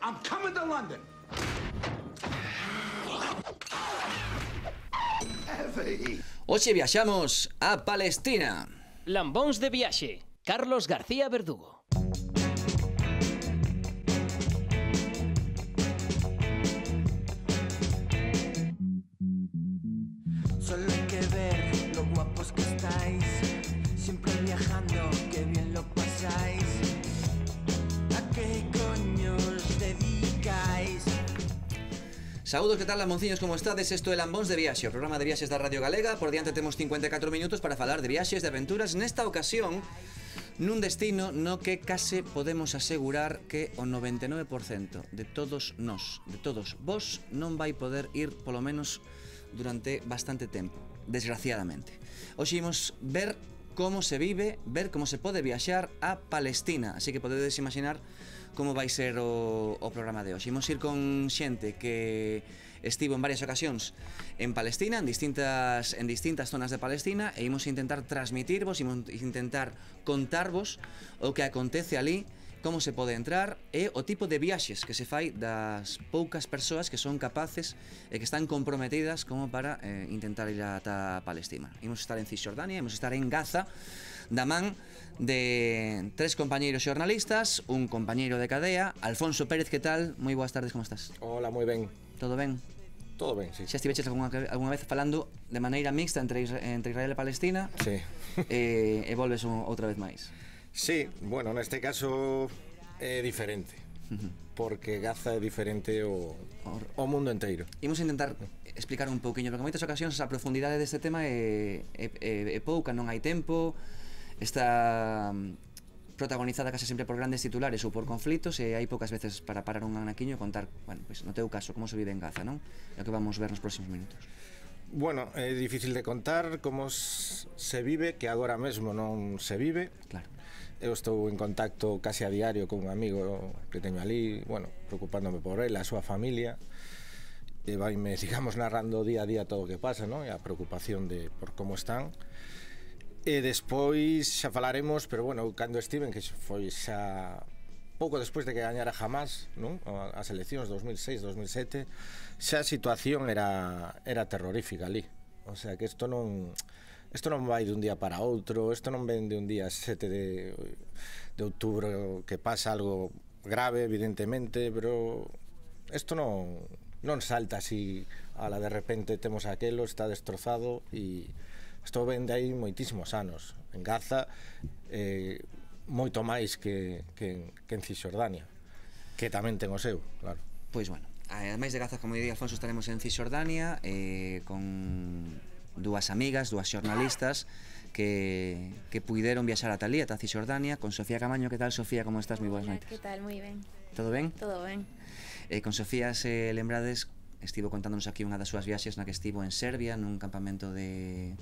I'm coming to London. Hoxe viaxamos a Palestina. Lambóns de viaxe, Carlos García Verdugo. Saúdos, que tal, lamonciños, como estades? Isto é Lambóns de Viaxe, o programa de viaxes da Radio Galega Por diante temos 54 minutos para falar de viaxes, de aventuras Nesta ocasión, nun destino no que case podemos asegurar que o 99% de todos nós, de todos vos Non vai poder ir, polo menos, durante bastante tempo Desgraciadamente Hoxe imos ver como se vive, ver como se pode viaxar a Palestina Así que podedes imaginar como vai ser o, o programa de hoxe. Imos ir con xente que estivo en varias ocasións en Palestina, en distintas, en distintas zonas de Palestina, e imos intentar transmitirvos, imos intentar contarvos o que acontece ali, como se pode entrar e o tipo de viaxes que se fai das poucas persoas que son capaces e que están comprometidas como para eh, intentar ir ata Palestina. Imos estar en Cisjordania, imos estar en Gaza, da man de tres compañeiros xornalistas, un compañeiro de cadea, Alfonso Pérez, que tal? Moi boas tardes, como estás? Hola, moi ben. Todo ben? Todo ben, sí. Xa estiveches alguna, alguna vez falando de maneira mixta entre, entre Israel e Palestina sí. e, e volves un, outra vez máis. Sí, bueno, neste caso é diferente porque Gaza é diferente o, o mundo inteiro. Imos intentar explicar un pouquiño, porque moitas ocasións a profundidade deste tema é, é, é, é pouca, non hai tempo, Está mm, protagonizada casi sempre por grandes titulares ou por conflitos e hai poucas veces para parar un anaquiño e contar, bueno, pois no teu caso, como se vive en Gaza, non? É o que vamos ver nos próximos minutos. Bueno, é difícil de contar como se vive, que agora mesmo non se vive. Claro. Eu estou en contacto case a diario con un amigo que teño ali, bueno, preocupándome por ele, a súa familia. E vai me, digamos, narrando día a día todo o que pasa, non? E a preocupación de por como están. E despois xa falaremos, pero bueno, cando Steven que foi xa pouco despois de que gañara jamás, non? As eleccións 2006-2007, xa a situación era era terrorífica ali. O sea, que isto non isto non vai dun día para outro, isto non ven de un día 7 de de outubro que pasa algo grave, evidentemente, pero isto non non salta así a la de repente temos aquelo, está destrozado e Estou vendo aí moitísimos anos. En Gaza, eh, moito máis que, que, que en Cisjordania, que tamén ten o seu, claro. Pois bueno, ademais de Gaza, como diría Alfonso, estaremos en Cisjordania eh, con dúas amigas, dúas xornalistas que, que puideron viaxar ata Talía, ata Cisjordania, con Sofía Camaño. Que tal, Sofía? Como estás? Moi boas noites. Que tal? Moi ben. Todo ben? Todo ben. Eh, con Sofía, se lembrades, estivo contándonos aquí unha das súas viaxes na que estivo en Serbia, nun campamento de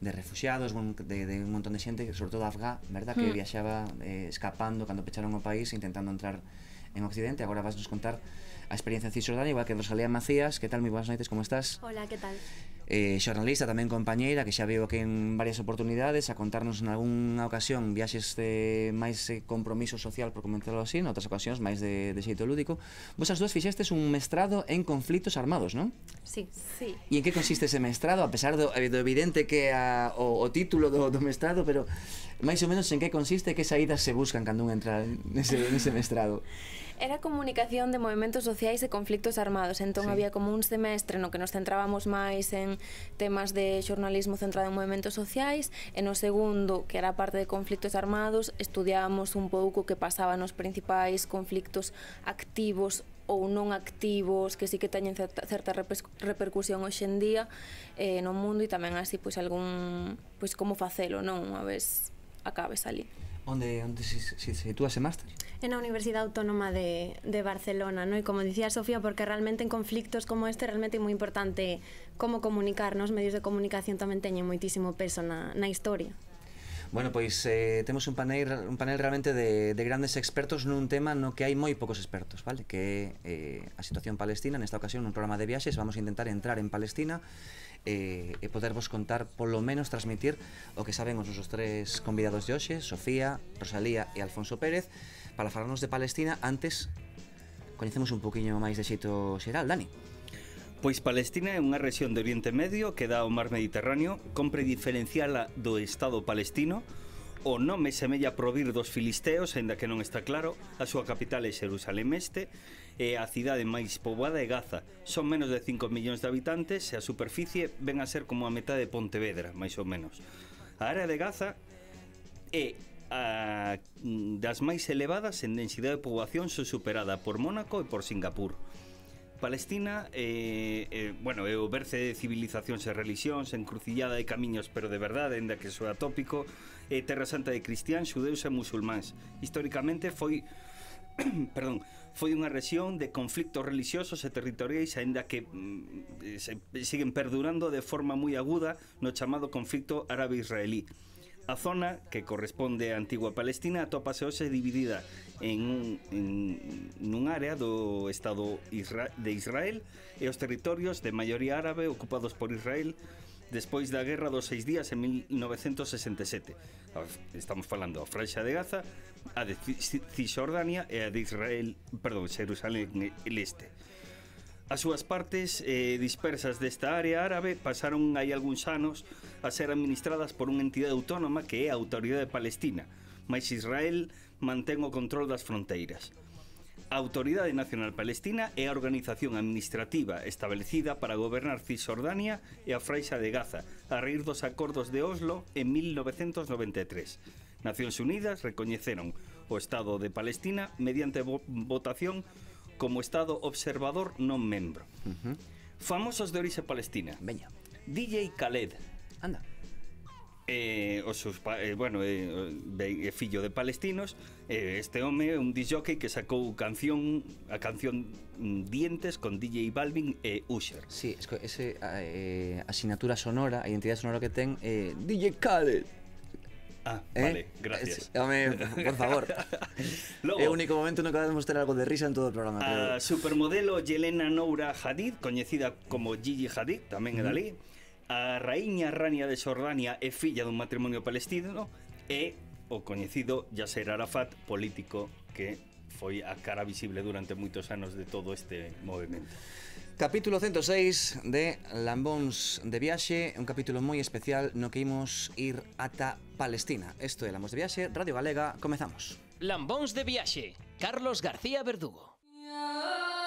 de refugiados, de, de un montón de xente, sobre todo afgá, verdad, que mm. viaxaba eh, escapando cando pecharon o país intentando entrar en Occidente. Agora vas nos contar a experiencia en Cisjordania, igual que Rosalía Macías. Que tal? Moi boas noites, como estás? Hola, que tal? eh, xornalista, tamén compañeira, que xa veo que en varias oportunidades a contarnos en algunha ocasión viaxes de máis eh, compromiso social, por comentarlo así, en outras ocasións máis de, de xeito lúdico. Vos as dúas fixestes un mestrado en conflitos armados, non? Sí, sí. E en que consiste ese mestrado, a pesar do, eh, do evidente que a, o, o título do, do mestrado, pero máis ou menos en que consiste, que saídas se buscan cando un entra nese, nese mestrado? Era comunicación de movimentos sociais e conflictos armados, entón sí. había como un semestre no que nos centrábamos máis en temas de xornalismo centrado en movimentos sociais, e no segundo, que era parte de conflictos armados, estudiábamos un pouco que pasaba nos principais conflictos activos ou non activos que sí que teñen certa, certa repercusión hoxendía eh, no mundo e tamén así pois algún pois como facelo, non, unha vez acabes ali. Onde, onde se, se, se sitúa ese máster? En a Universidade Autónoma de, de Barcelona, ¿no? e como dicía Sofía, porque realmente en conflictos como este realmente é moi importante como comunicarnos, medios de comunicación tamén teñen moitísimo peso na, na historia. Bueno, pois eh, temos un panel, un panel realmente de, de grandes expertos nun tema no que hai moi pocos expertos, vale? Que é eh, a situación palestina, nesta ocasión un programa de viaxes, vamos a intentar entrar en Palestina e, e podervos contar, polo menos transmitir o que saben os nosos tres convidados de hoxe, Sofía, Rosalía e Alfonso Pérez, para falarnos de Palestina antes coñecemos un poquinho máis de xeito xeral, Dani. Pois Palestina é unha rexión de Oriente Medio que dá ao mar Mediterráneo, compre diferenciala do Estado palestino, O nome semella provir dos filisteos, aínda que non está claro, a súa capital é Xerusalén Este, é a cidade máis poboada de Gaza. Son menos de 5 millóns de habitantes e a superficie ven a ser como a metade de Pontevedra, máis ou menos. A área de Gaza é a, mm, das máis elevadas en densidade de poboación son superada por Mónaco e por Singapur. Palestina eh, eh, bueno, é o berce de civilizacións e relixións, encrucillada de camiños, pero de verdade, enda que soa tópico, é eh, terra santa de cristián, xudeus e musulmáns. Históricamente foi perdón, foi unha rexión de conflictos religiosos e territoriais aínda que mm, se, siguen perdurando de forma moi aguda no chamado conflicto árabe-israelí. A zona, que corresponde á antigua Palestina, atópase hoxe dividida en, un, en nun área do Estado Isra de Israel e os territorios de maioría árabe ocupados por Israel despois da Guerra dos Seis Días en 1967. Ah, estamos falando a Franxa de Gaza a de Cisjordania e a de Israel, perdón, Xerusalén Leste. As súas partes eh, dispersas desta área árabe pasaron hai algúns anos a ser administradas por unha entidade autónoma que é a Autoridade Palestina, mas Israel mantén o control das fronteiras. A Autoridade Nacional Palestina é a organización administrativa establecida para gobernar Cisjordania e a Fraixa de Gaza, a reír dos acordos de Oslo en 1993 Nacións Unidas recoñeceron o Estado de Palestina mediante votación como Estado observador non membro. Uh -huh. Famosos de orixe palestina. Veña. DJ Khaled. Anda. Eh, os seus eh, bueno, eh, fillo de palestinos, eh, este home é un disjockey que sacou canción a canción Dientes con DJ Balvin e Usher. Sí, es que ese a, eh, asignatura sonora, a identidade sonora que ten eh, DJ Khaled. Ah, eh? vale, gracias. Eh, home, por favor. Luego, é o único momento no que de tener algo de risa en todo o programa. A pero... Ah, supermodelo Yelena Noura Hadid, coñecida como Gigi Hadid, tamén é dali, a raíña Rania de Xordania e filla dun matrimonio palestino, e o coñecido Yasser Arafat, político que foi a cara visible durante moitos anos de todo este movimento. Capítulo 106 de Lambóns de Viaxe, un capítulo moi especial no que imos ir ata Palestina. Isto é Lambóns de Viaxe, Radio Galega, comezamos. Lambóns de Viaxe, Carlos García Verdugo. Yeah.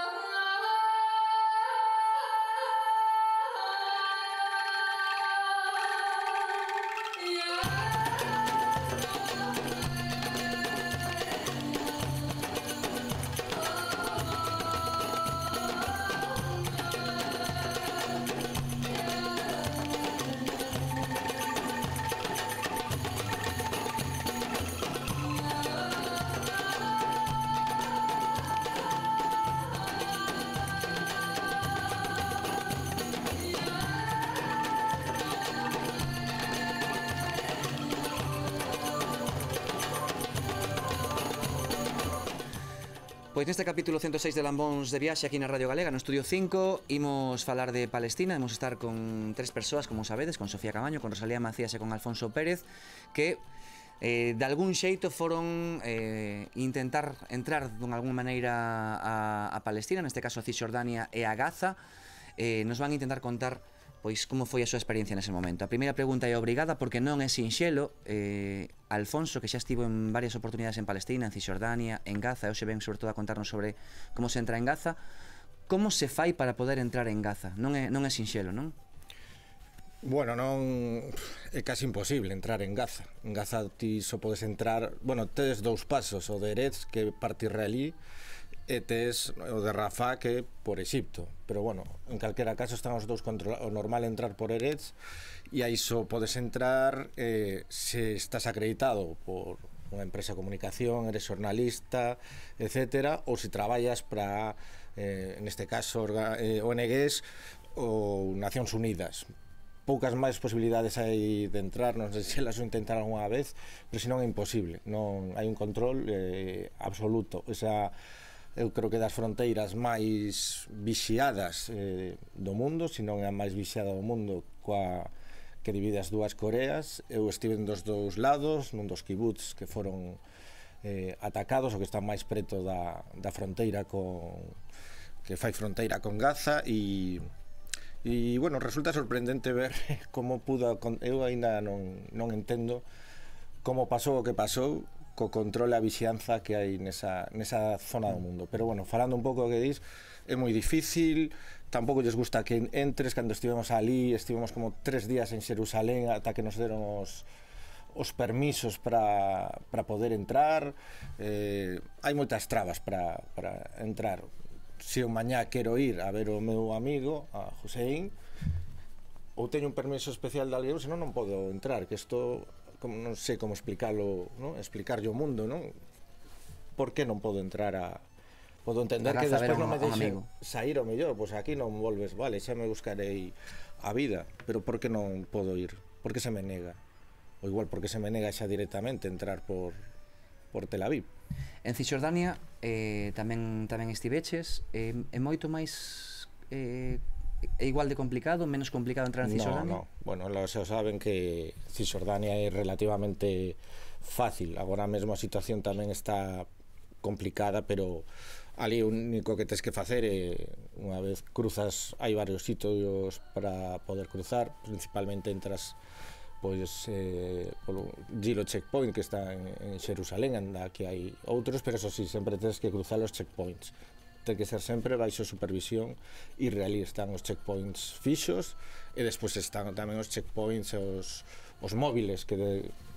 Pois neste capítulo 106 de Lambóns de viaxe aquí na Radio Galega, no Estudio 5, imos falar de Palestina, imos estar con tres persoas, como sabedes, con Sofía Camaño, con Rosalía Macías e con Alfonso Pérez, que eh, de algún xeito foron eh, intentar entrar dun algunha maneira a, a Palestina, neste caso a Cisjordania e a Gaza, eh, nos van a intentar contar Pois como foi a súa experiencia nese momento? A primeira pregunta é obrigada porque non é sinxelo eh, Alfonso, que xa estivo en varias oportunidades en Palestina, en Cisjordania, en Gaza E hoxe ven sobre todo a contarnos sobre como se entra en Gaza Como se fai para poder entrar en Gaza? Non é, non é sinxelo, non? Bueno, non é casi imposible entrar en Gaza. En Gaza ti só podes entrar, bueno, tedes dous pasos, o de Erez que parte israelí e tes o de Rafa que por Exipto pero bueno, en calquera caso están os dous controlados o normal entrar por Erez e a iso podes entrar eh, se estás acreditado por unha empresa de comunicación, eres xornalista, etc. ou se traballas para, eh, neste caso, eh, ONGs ou Nacións Unidas, poucas máis posibilidades hai de entrar, non sei se las o intentar unha vez, pero senón é imposible, non hai un control eh, absoluto, esa o eu creo que das fronteiras máis vixiadas eh, do mundo, se non é a máis vixiada do mundo coa que divide as dúas Coreas. Eu estive dos dous lados, nun dos kibbutz que foron eh, atacados, o que está máis preto da, da fronteira con que fai fronteira con Gaza e e bueno, resulta sorprendente ver como pudo eu aínda non, non entendo como pasou o que pasou co control e a vixianza que hai nesa, nesa zona do mundo. Pero bueno, falando un pouco que dis, é moi difícil, tampouco lles gusta que entres, cando estivemos ali, estivemos como tres días en Xerusalén ata que nos deron os, os permisos para poder entrar, eh, hai moitas trabas para entrar. Se eu mañá quero ir a ver o meu amigo, a Joseín, ou teño un permiso especial de alguén, senón non podo entrar, que isto como, non sei como explicarlo, non? explicarlle o mundo, non? Por que non podo entrar a Podo entender que despois non me deixe sair o mellor, pois aquí non volves, vale, xa me buscarei a vida, pero por que non podo ir? Por que se me nega? Ou igual, por que se me nega xa directamente entrar por, por Tel Aviv? En Cisjordania eh, tamén tamén estiveches, eh, moito máis eh, é igual de complicado, menos complicado entrar en Cisjordania? No, no. Bueno, los saben que Cisjordania é relativamente fácil. Agora mesmo a situación tamén está complicada, pero ali o único que tens que facer é unha vez cruzas, hai varios sitios para poder cruzar, principalmente entras pois eh, polo Giro Checkpoint que está en, en Xerusalén, anda que hai outros, pero eso sí, sempre tens que cruzar os checkpoints ten que ser sempre baixo supervisión e ali están os checkpoints fixos e despois están tamén os checkpoints e os, os móviles que de,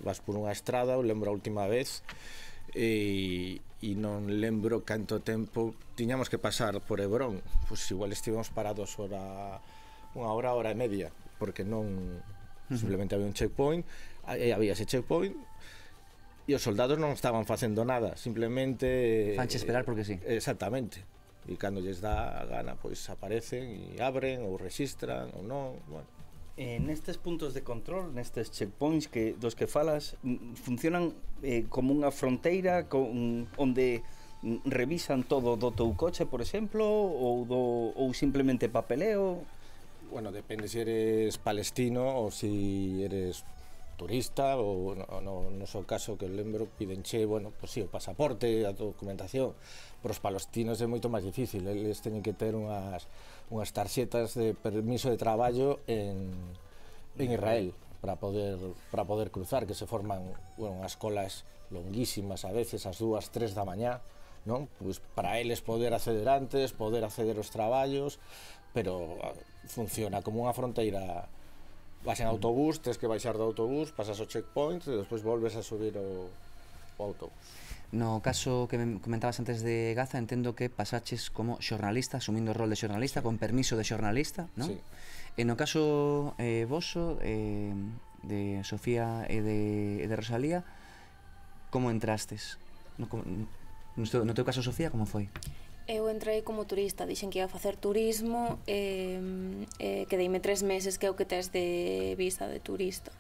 vas por unha estrada, eu lembro a última vez e, e non lembro canto tempo tiñamos que pasar por Hebrón pois igual estivemos parados hora unha hora, hora e media porque non simplemente había un checkpoint e había ese checkpoint e os soldados non estaban facendo nada, simplemente... Fanche esperar porque sí. Exactamente e cando lles dá a gana, pois aparecen e abren ou registran ou non, bueno. En estes puntos de control, nestes checkpoints que dos que falas, funcionan eh, como unha fronteira con onde revisan todo do teu coche, por exemplo, ou do ou simplemente papeleo? Bueno, depende se eres palestino ou se eres turista ou no, no, no seu caso que lembro pidenche, bueno, pois pues, si sí, o pasaporte, a documentación, para os palestinos é moito máis difícil. Eles teñen que ter unhas, unhas tarxetas de permiso de traballo en, en Israel para poder, para poder cruzar, que se forman bueno, unhas colas longuísimas a veces, as dúas, tres da mañá, non? Pois para eles poder acceder antes, poder acceder aos traballos, pero ah, funciona como unha fronteira vas en autobús, tens que baixar do autobús, pasas o checkpoint e despois volves a subir o, o autobús. No caso que me comentabas antes de Gaza, entendo que pasaches como xornalista, asumindo o rol de xornalista, sí. con permiso de xornalista, non? Sí. E no caso eh, voso, eh, de Sofía e de, e de Rosalía, como entrastes? No, como, no, teu, no teu caso, Sofía, como foi? Eu entrei como turista, dixen que ia facer turismo e eh, eh, quedeime tres meses que é o que tes de visa de turista.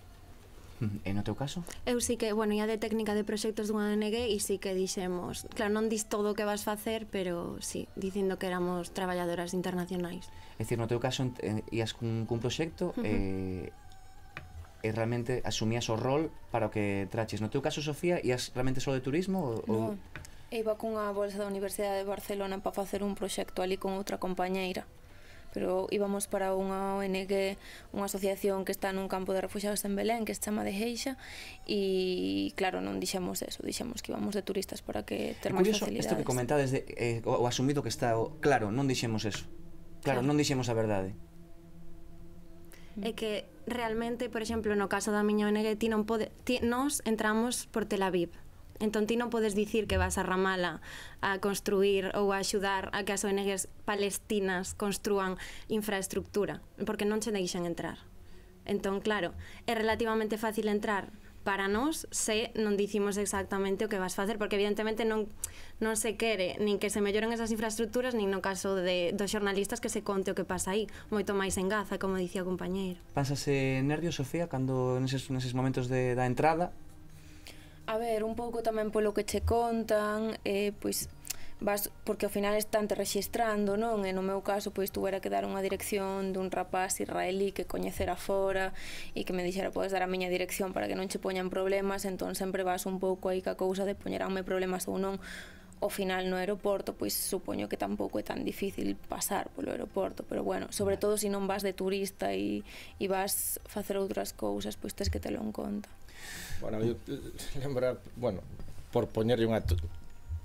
E no teu caso? Eu sí que, bueno, ia de técnica de proxectos dunha ONG e sí que dixemos, claro, non dis todo o que vas facer, pero sí, dicindo que éramos traballadoras internacionais. É dicir, no teu caso ias eh, cun, cun proxecto uh eh, -huh. e e realmente asumías o rol para o que traches. No teu caso, Sofía, ias realmente só de turismo? O, No, iba cunha bolsa da Universidade de Barcelona para facer un proxecto ali con outra compañeira pero íbamos para unha ONG, unha asociación que está nun campo de refugiados en Belén, que se chama de Heixa, e claro, non dixemos eso, dixemos que íbamos de turistas para que ter máis facilidades. Isto que comentades, de, eh, o, o asumido que está, o, claro, non dixemos eso. Claro, claro. non dixemos a verdade. Mm. É que realmente, por exemplo, no caso da miña ONG, ti non pode, ti, nos entramos por Tel Aviv. Entón ti non podes dicir que vas a Ramala a construir ou a axudar a que as ONGs palestinas construan infraestructura, porque non che deixan entrar. Entón, claro, é relativamente fácil entrar para nós se non dicimos exactamente o que vas facer, porque evidentemente non, non se quere nin que se melloren esas infraestructuras, nin no caso de, dos xornalistas que se conte o que pasa aí, moito máis en Gaza, como dicía o compañeiro. Pásase nervio, Sofía, cando neses, neses momentos de, da entrada, A ver, un pouco tamén polo que che contan, eh, pois vas porque ao final están te rexistrando, non? E no meu caso, pois tuvera que dar unha dirección dun rapaz israelí que coñecera fora e que me dixera podes dar a miña dirección para que non che poñan problemas, entón sempre vas un pouco aí ca cousa de poñeranme problemas ou non ao final no aeroporto, pois supoño que tampouco é tan difícil pasar polo aeroporto, pero bueno, sobre todo se si non vas de turista e, e vas facer outras cousas, pois tens que telo en conta. Bueno, yo eh, lembrar, bueno, por poñerlle un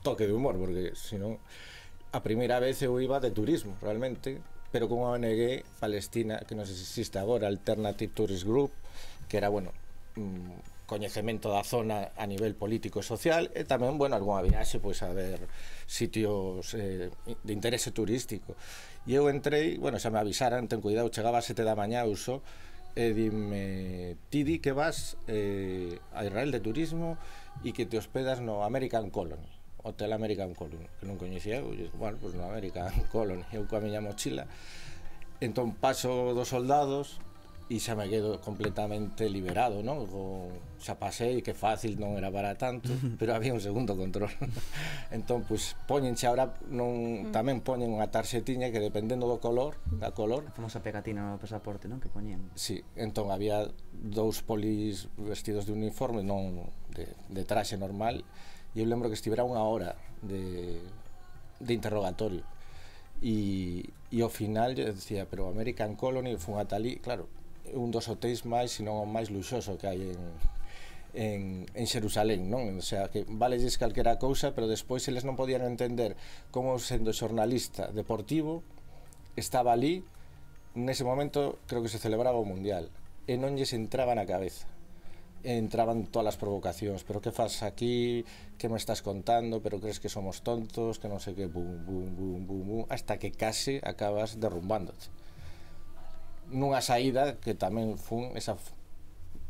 toque de humor, porque senón a primeira vez eu iba de turismo, realmente, pero con unha ONG palestina que non se existe agora, Alternative Tourist Group, que era, bueno, mm, coñecemento da zona a nivel político e social e tamén, bueno, algunha viaxe pois a ver sitios eh, de interese turístico. E eu entrei, bueno, xa me avisaran, ten cuidado, chegaba a sete da mañá, uso, e eh, dime, ti di que vas eh, a Israel de turismo e que te hospedas no American Colony, Hotel American Colony, que non coñecía eu, e bueno, pues no American Colony, eu coa miña mochila, entón paso dos soldados, e xa me quedo completamente liberado, non? O, xa pasei que fácil non era para tanto, pero había un segundo control. entón, pois, poñenche ahora non, mm. tamén poñen unha tarxetiña que dependendo do color, da color, a famosa pegatina no pasaporte, non? Que poñen. sí, entón había dous polis vestidos de uniforme, non de, de traxe normal, e eu lembro que estivera unha hora de, de interrogatorio. E, e ao final eu decía, pero American Colony, fun a Talí, claro, un dos hotéis máis, senón o máis luxoso que hai en, en, en Xerusalén, non? O sea, que xes calquera cousa, pero despois eles non podían entender como sendo xornalista deportivo estaba ali nese momento creo que se celebraba o Mundial e non lles entraba na cabeza entraban todas as provocacións pero que faz aquí, que me estás contando pero crees que somos tontos, que non sei que bum, bum, bum, bum, bum hasta que case acabas derrumbándote nunha saída que tamén fun esa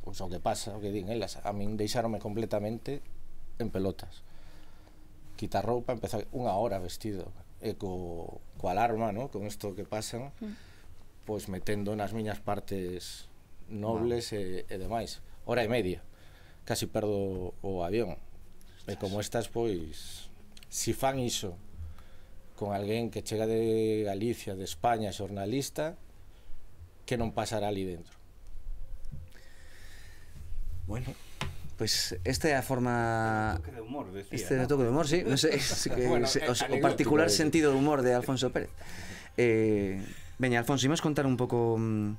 pois o que pasa, o que din elas, a min deixárome completamente en pelotas. Quita roupa, empezar unha hora vestido, e co, co alarma, no? con isto que pasan, mm. pois metendo nas miñas partes nobles wow. e, e demais. Hora e media, casi perdo o avión. E como estas, pois, si fan iso con alguén que chega de Galicia, de España, xornalista, que no pasará allí dentro. Bueno, pues esta es la forma... Toque de humor, Este toque de humor, sí. No sé, o, particular sentido de humor de Alfonso Pérez. Eh, veña, Alfonso, a contar un poco, mm,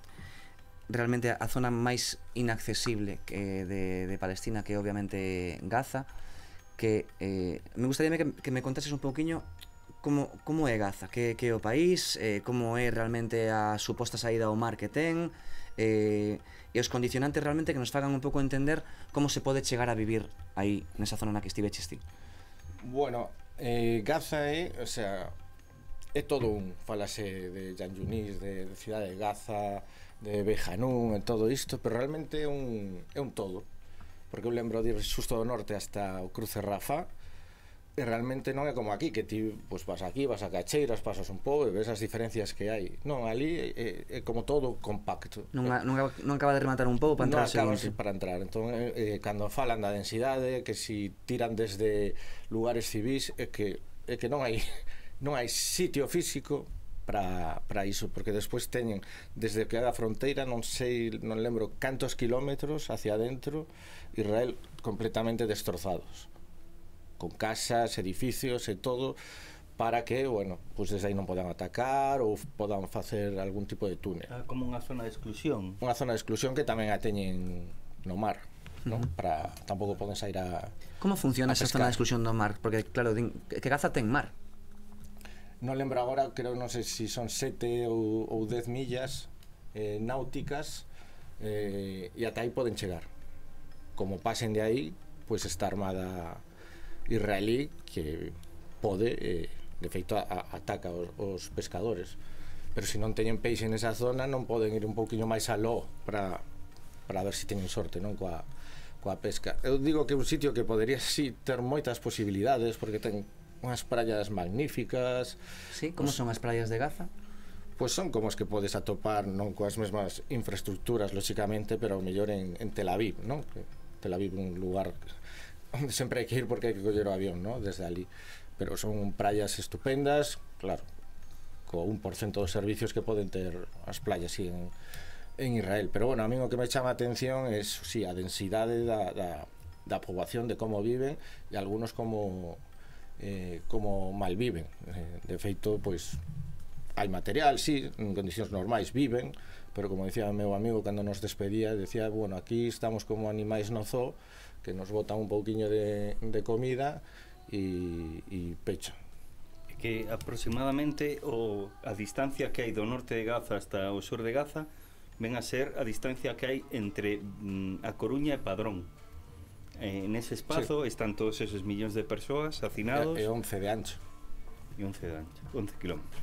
realmente a zona más inaccesible de, Palestina, que obviamente Gaza, que eh, me gustaría que, me contases un poquito. como, como é Gaza? Que, que é o país? Eh, como é realmente a suposta saída ao mar que ten? Eh, e os condicionantes realmente que nos fagan un pouco entender como se pode chegar a vivir aí, nesa zona na que estive ti. Bueno, eh, Gaza é, o sea, é todo un, falase de Jan Yunis, de, de cidade de Gaza, de Bejanún, e todo isto, pero realmente é un, é un todo. Porque eu lembro de ir xusto do norte hasta o cruce Rafa, e realmente non é como aquí que ti pois vas aquí, vas a Cacheiras, pasas un pouco e ves as diferencias que hai. Non, ali é, é como todo compacto. Non, a, non, non acaba de rematar un pouco para entrar. Non acaba para entrar. Entón, eh, eh, cando falan da densidade, que si tiran desde lugares civis, é que é que non hai non hai sitio físico para, para iso, porque despois teñen desde que a fronteira, non sei, non lembro cantos kilómetros hacia adentro Israel completamente destrozados con casas, edificios e todo para que, bueno, pues desde aí non podan atacar ou podan facer algún tipo de túnel. Ah, como unha zona de exclusión. Unha zona de exclusión que tamén a teñen no mar. non? Uh -huh. para tampouco poden sair a Como funciona a esa zona de exclusión do mar? Porque claro, din, que Gaza ten mar. Non lembro agora, creo, non sei se si son 7 ou, ou 10 millas eh, náuticas eh, e ata aí poden chegar. Como pasen de aí, pois pues está armada israelí que pode, eh, de feito, a, ataca os, os pescadores. Pero se non teñen peixe nesa zona non poden ir un pouquiño máis aló para, para ver se teñen sorte non coa, coa pesca. Eu digo que é un sitio que podería si sí, ter moitas posibilidades porque ten unhas praias magníficas. Sí, como os... son as praias de Gaza? Pois pues son como as que podes atopar non coas mesmas infraestructuras, lóxicamente, pero mellor en, en Tel Aviv, non? Tel Aviv un lugar onde sempre hai que ir porque hai que coller o avión, ¿no? desde ali. Pero son praias estupendas, claro, co 1% dos servicios que poden ter as playas en, en Israel. Pero bueno, a mí o que me chama a atención é sí, a densidade da, da, da poboación, de como viven, e algunos como eh, como mal viven. Eh, de feito, pois, hai material, sí, en condicións normais viven, pero como decía meu amigo cando nos despedía, decía, bueno, aquí estamos como animais no zoo, que nos botan un pouquiño de, de comida e, e pecha que aproximadamente o, a distancia que hai do norte de Gaza hasta o sur de Gaza ven a ser a distancia que hai entre mm, a Coruña e Padrón. Eh, en ese espazo sí. están todos esos millóns de persoas hacinados. E, e 11 de ancho. E 11 de ancho, 11 kilómetros.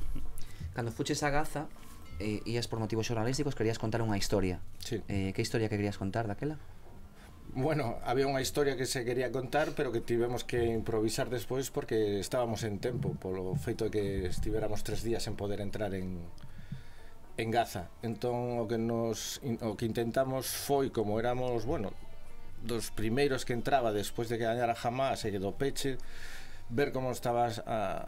Cando fuches a Gaza, eh, ias por motivos xornalísticos, querías contar unha historia. Sí. Eh, que historia que querías contar daquela? Bueno, había unha historia que se quería contar, pero que tivemos que improvisar despois porque estábamos en tempo, polo feito de que estivéramos tres días en poder entrar en, en Gaza. Entón, o que, nos, o que intentamos foi, como éramos, bueno, dos primeiros que entraba despois de que dañara jamás e que do peche, ver como estaban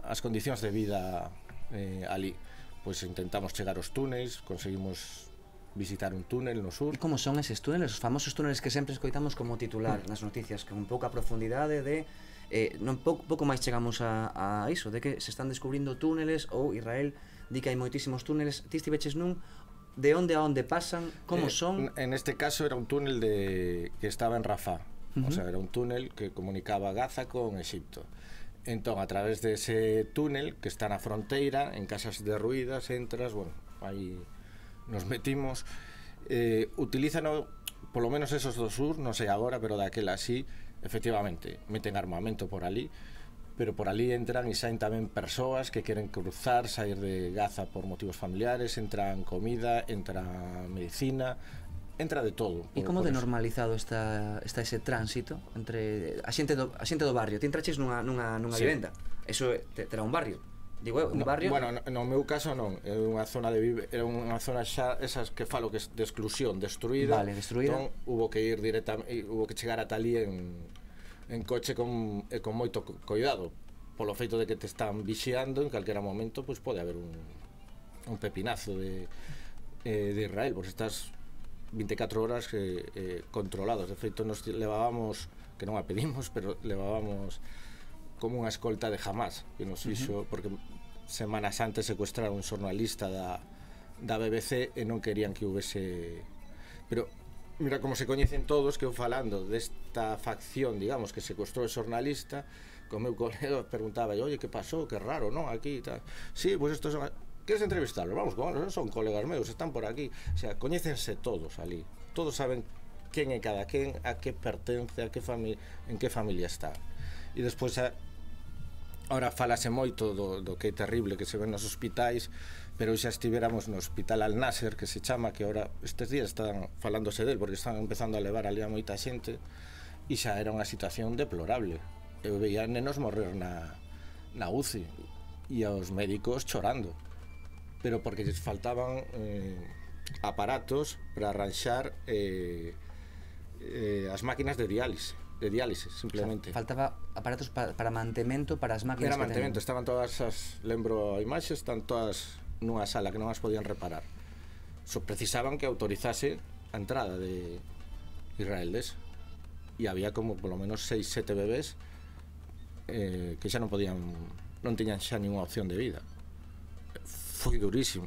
as condicións de vida eh, ali. Pois intentamos chegar aos túneis, conseguimos visitar un túnel no sur. E como son eses túneles? Os famosos túneles que sempre escoitamos como titular nas noticias, con pouca profundidade de eh, non pouco, pouco máis chegamos a, a iso, de que se están descubrindo túneles ou Israel di que hai moitísimos túneles. Ti estiveches nun de onde a onde pasan, como eh, son? En este caso era un túnel de que estaba en Rafah. Uh -huh. O sea, era un túnel que comunicaba Gaza con Egipto. Entón, a través de ese túnel que está na fronteira, en casas derruídas, entras, bueno, hai nos metimos, eh, utilizan lo menos esos dos sur, non sei agora, pero aquel así, efectivamente, meten armamento por allí, pero por allí entran e saen tamén persoas que queren cruzar, salir de Gaza por motivos familiares, entran comida, entra medicina, entra de todo. E como de normalizado está, está ese tránsito entre a xente do, a xente do barrio? Ti entraches nunha, nunha, nunha sí. vivenda, eso te, terá un barrio, Digo, un no, barrio... Bueno, no no meu caso non, é unha zona de vive, era unha zona xa esas que falo que de exclusión, destruída. Vale, destruída. Entón, hubo que ir directa, hubo que chegar ata talí en, en coche con, con moito cuidado, polo feito de que te están vixiando en calquera momento, pois pode haber un, un pepinazo de, eh, de Israel, porque estás 24 horas eh, eh, controlados. De feito, nos levábamos, que non a pedimos, pero levábamos como unha escolta de jamás que nos fixo, uh -huh. porque semanas antes secuestraron un xornalista da, da BBC e non querían que houvese... Pero mira como se coñecen todos que eu falando desta facción, digamos, que secuestrou o xornalista, co meu colega preguntaba, oye, que pasou, que raro, non, aquí e tal. Sí, pois pues estos son... Queres entrevistarlo? Vamos, bueno, son colegas meus, están por aquí. O sea, coñecense todos ali. Todos saben quen é cada quen, a que pertence, a que familia, en que familia está. E despois a, Ora falase moito do, do que é terrible que se ven nos hospitais, pero xa estivéramos no hospital Al Nasser, que se chama, que ora estes días están falándose del, porque están empezando a levar ali a moita xente, e xa era unha situación deplorable. Eu veía nenos morrer na, na UCI, e aos médicos chorando, pero porque lles faltaban eh, aparatos para arranxar eh, eh, as máquinas de diálise de diálise, simplemente. O sea, faltaba aparatos pa, para mantemento para as máquinas Era mantemento, estaban todas as, lembro a imaxe, están todas nunha sala que non as podían reparar. So, precisaban que autorizase a entrada de israeldes E había como polo menos 6, 7 bebés eh, que xa non podían non tiñan xa ninguna opción de vida. Foi durísimo.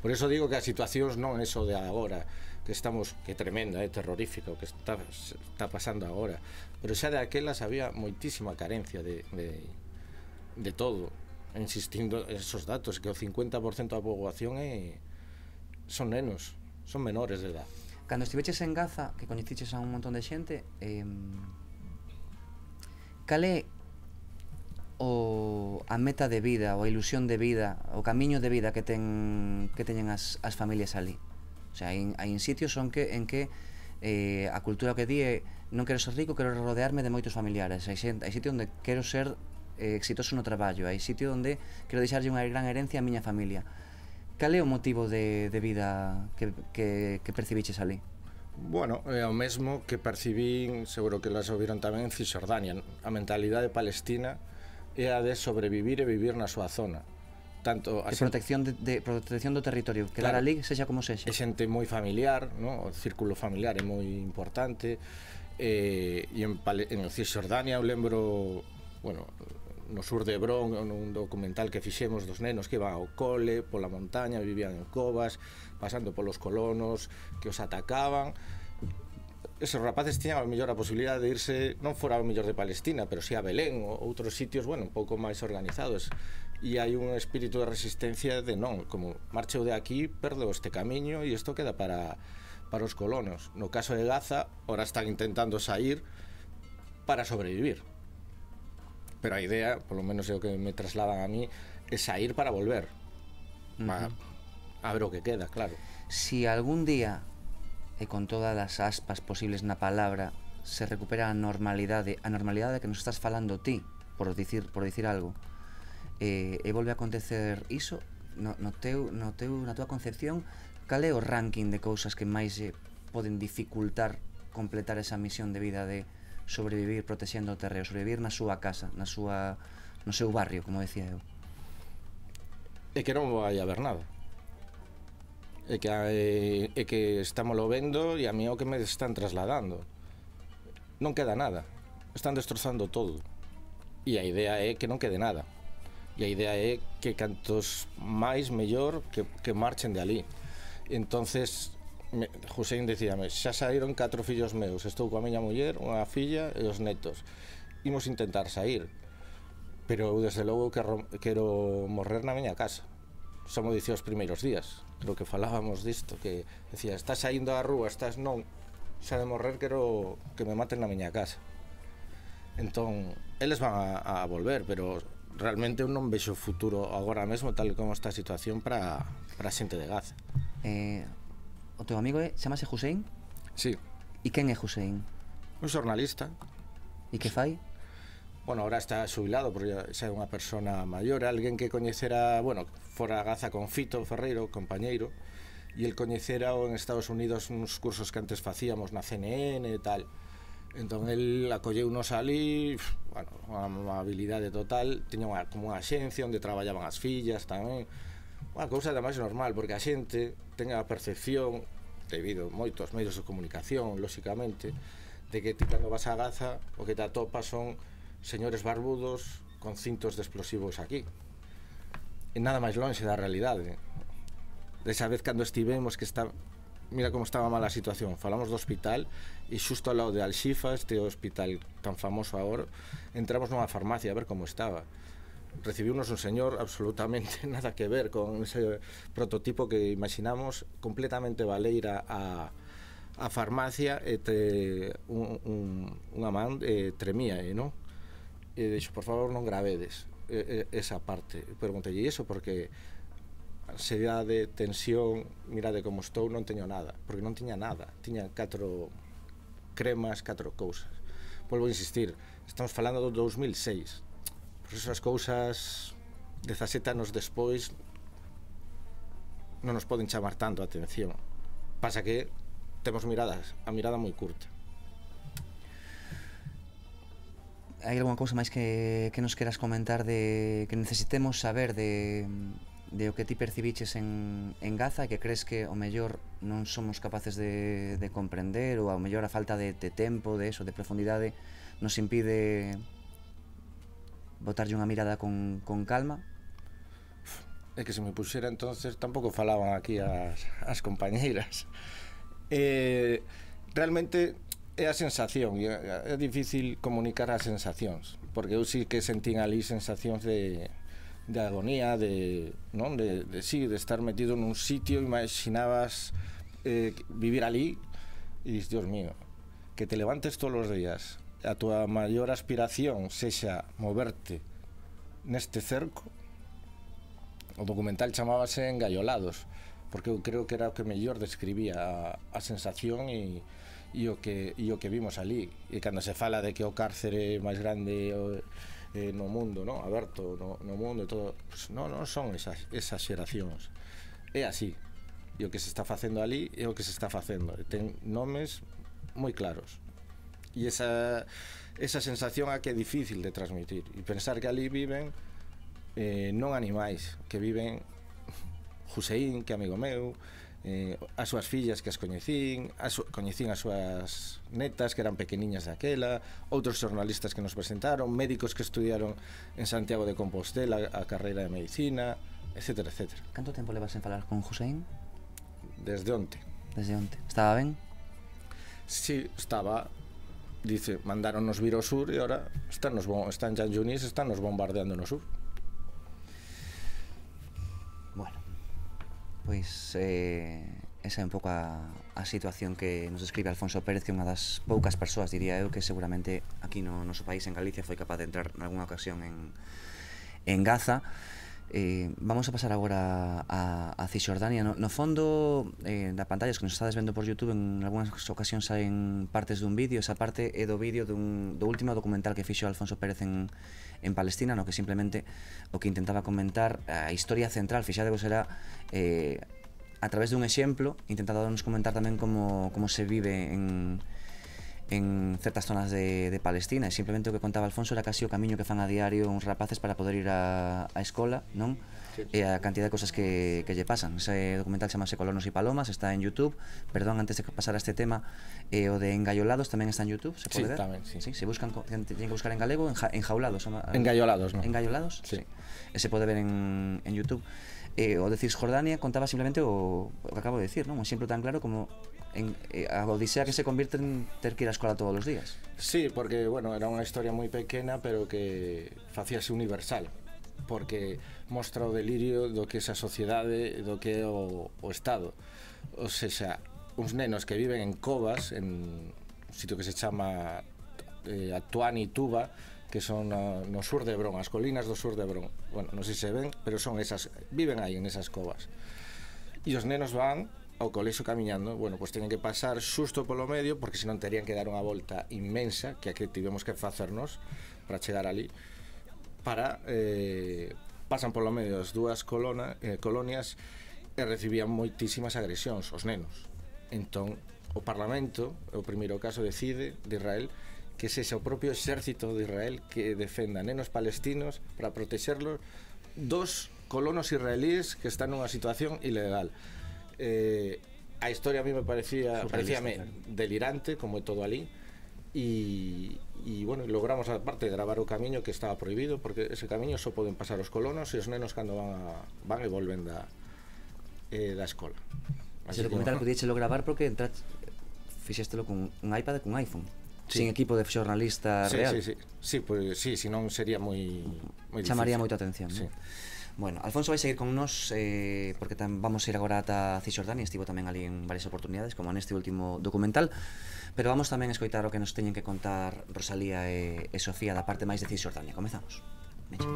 Por eso digo que a situacións non é só de agora que estamos que tremenda, é eh, terrorífica o que está, está pasando agora pero xa de aquelas había moitísima carencia de, de, de todo insistindo esos datos que o 50% da poboación é son nenos, son menores de edad Cando estiveches en Gaza, que coñeciches a un montón de xente eh, Calé o a meta de vida, ou a ilusión de vida, o camiño de vida que ten que teñen as as familias ali? O sea, hai, hai sitios son que, en que eh, a cultura que di é non quero ser rico, quero rodearme de moitos familiares. Hai, hai sitio onde quero ser eh, exitoso no traballo, hai sitio onde quero deixarlle unha gran herencia á miña familia. Cal é o motivo de, de vida que, que, que percibiches ali? Bueno, é o mesmo que percibín, seguro que las ouviron tamén en Cisjordania, a mentalidade palestina é a de sobrevivir e vivir na súa zona tanto de protección de, de, protección do territorio que claro, dar a lei sexa como sexa é xente moi familiar no? o círculo familiar é moi importante eh, e en, en Cisjordania eu lembro bueno, no sur de Hebrón un documental que fixemos dos nenos que iban ao cole, pola montaña vivían en covas, pasando polos colonos que os atacaban esos rapaces tiñan a mellor a posibilidad de irse non fora o mellor de Palestina, pero si sí a Belén ou outros sitios, bueno, un pouco máis organizados e hai un espírito de resistencia de non, como marcheu de aquí, perdo este camiño e isto queda para para os colonos. No caso de Gaza, ora están intentando sair para sobrevivir. Pero a idea, polo menos é o que me trasladan a mí, é sair para volver. Uh -huh. a, a ver o que queda, claro. Si algún día, e con todas as aspas posibles na palabra, se recupera a normalidade, a normalidade que nos estás falando ti, por dicir, por dicir algo, eh, e volve a acontecer iso no, no, teu, no teu, na tua concepción cal é o ranking de cousas que máis eh, poden dificultar completar esa misión de vida de sobrevivir protexendo o terreo, sobrevivir na súa casa, na súa no seu barrio, como decía eu. É que non vai haber nada. É que é, eh, é que estamos lo vendo e a mí o que me están trasladando. Non queda nada. Están destrozando todo. E a idea é que non quede nada. E a idea é que cantos máis mellor que, que marchen de ali. Entonces, me, Joséin decíame, xa saíron catro fillos meus, estou coa miña muller, unha filla e os netos. Imos intentar sair, pero eu desde logo quero, quero morrer na miña casa. Xa mo dicía os primeiros días, creo que falábamos disto, que decía, estás saindo á rúa, estás non, xa de morrer quero que me maten na miña casa. Entón, eles van a, a volver, pero realmente eu non vexo futuro agora mesmo tal como está a situación para, para a xente de Gaza. Eh, o teu amigo é, chamase Hussein? Sí. E quen é Hussein? Un xornalista. E que fai? Bueno, ahora está xubilado, porque xa é unha persona maior, alguén que coñecera, bueno, fora a Gaza con Fito Ferreiro, compañeiro, e el coñecera en Estados Unidos uns cursos que antes facíamos na CNN e tal. Entón el acolleunos ali, bueno, unha habilidade total, tiña unha, como unha xencia onde traballaban as fillas tamén. Unha cousa máis normal, porque a xente ten a percepción debido moitos medios de comunicación, lóxicamente, de que ti cando vas a Gaza o que te atopa son señores barbudos con cintos de explosivos aquí. E nada máis lonxe da realidade. Desa vez cando estivemos que está mira como estaba mala a situación. Falamos do hospital e xusto ao lado de Alxifa, este hospital tan famoso agora, entramos nunha farmacia a ver como estaba. Recibiunos un señor absolutamente nada que ver con ese prototipo que imaginamos, completamente valeira a, a farmacia e te, un, un, unha man eh, tremía, e non? E dixo, por favor, non gravedes esa parte. Preguntei, e iso porque ansiedade, tensión, mirade como estou, non teño nada, porque non tiña nada, tiña catro cremas, catro cousas. Volvo a insistir, estamos falando do 2006, por esas cousas 17 anos despois non nos poden chamar tanto a atención. Pasa que temos miradas, a mirada moi curta. Hai algunha cousa máis que, que nos queras comentar de que necesitemos saber de, de o que ti percibiches en, en Gaza e que crees que o mellor non somos capaces de, de comprender ou ao mellor a falta de, de tempo, de eso, de profundidade nos impide botarlle unha mirada con, con calma? É que se me puxera entonces tampouco falaban aquí as, as compañeiras. Eh, realmente é a sensación, é, é difícil comunicar as sensacións, porque eu sí que sentín ali sensacións de, de agonía, de, non? De, de, sí, de estar metido nun sitio, imaginabas eh, vivir ali, e dices, Dios mío, que te levantes todos os días, a túa maior aspiración sexa moverte neste cerco, o documental chamábase Engaiolados, porque eu creo que era o que mellor describía a, a sensación e, e, o que, e o que vimos ali. E cando se fala de que o cárcere máis grande... O, eh, no mundo, no, Aberto no, no mundo e todo. Pues, non, non son esas esas xeracións. É así. E o que se está facendo ali é o que se está facendo. E ten nomes moi claros. E esa, esa sensación a que é difícil de transmitir. E pensar que ali viven eh, non animais, que viven Joseín, que amigo meu, eh, as súas fillas que as coñecín, as, coñecín as súas netas que eran pequeniñas daquela, outros xornalistas que nos presentaron, médicos que estudiaron en Santiago de Compostela a carreira de medicina, etc. etc. Canto tempo levas en falar con Joséin? Desde onte. Desde onte. Estaba ben? Si, sí, estaba dice, mandaron nos vir ao sur e ahora están, nos, están ya en Junís, están nos bombardeando no sur. Pois eh, esa é un pouco a, a situación que nos escribe Alfonso Pérez que é unha das poucas persoas, diría eu, que seguramente aquí no noso país, en Galicia, foi capaz de entrar en alguna ocasión en, en Gaza Eh, vamos a pasar agora a, a Cisjordania no, no fondo eh, da pantalla, que nos estades vendo por Youtube en algunhas ocasións saen partes dun vídeo esa parte é do vídeo dun, do último documental que fixo Alfonso Pérez en, en Palestina no que simplemente o que intentaba comentar a historia central fixadevos era eh, a través dun exemplo intentado nos comentar tamén como, como se vive en, en certas zonas de, de Palestina e simplemente o que contaba Alfonso era casi o camiño que fan a diario uns rapaces para poder ir a, a escola, non? e a cantidad de cosas que, que lle pasan. Ese documental chamase Colonos e Palomas, está en YouTube. Perdón, antes de pasar a este tema, eh, o de Engaiolados tamén está en YouTube, se pode sí, ver? Tamén, sí, sí. Se buscan, tienen que buscar en galego, enja, enjaulados. Engaio, engaiolados, non? Engaiolados, sí. sí. E se pode ver en, en YouTube eh, o de Cisjordania contaba simplemente o, o que acabo de decir, non? Un exemplo tan claro como en, eh, a Odisea que se convierte en ter que ir á escola todos os días. Sí, porque, bueno, era unha historia moi pequena, pero que facíase universal porque mostra o delirio do que é esa sociedade, do que é o, o Estado. O sea, uns nenos que viven en covas, en un sitio que se chama eh, Atuani Tuba, que son na, no sur de Hebrón, as colinas do sur de Hebrón. Bueno, non sei se ven, pero son esas, viven aí en esas covas. E os nenos van ao colexo camiñando, bueno, pois teñen que pasar xusto polo medio porque senón terían que dar unha volta inmensa que a que tivemos que facernos para chegar ali para eh, pasan polo medio as dúas colona, eh, colonias e recibían moitísimas agresións os nenos. Entón, o Parlamento, o primeiro caso decide de Israel, que sexa o propio exército de Israel que defenda nenos palestinos para protexerlos dos colonos israelíes que están nunha situación ilegal. Eh, a historia a mí me parecía me, delirante, como é todo ali, e, e bueno, logramos aparte gravar o camiño que estaba prohibido porque ese camiño só poden pasar os colonos e os nenos cando van, a, van e volven da, eh, da escola. Así Ese documental podíxelo gravar porque entrat, fixéstelo con un iPad e cun iPhone sí. sin equipo de xornalista sí, real. Sí, sí, sí, pues, sí, si non sería moi moi difícil. Chamaría moita atención, sí. ¿no? Bueno, Alfonso vai seguir con nos eh, porque tam, vamos a ir agora ata Cisjordania Estivo tamén ali en varias oportunidades Como neste último documental Pero vamos tamén a escoitar o que nos teñen que contar Rosalía e, e Sofía da parte máis de Cisjordania Comezamos Mecha.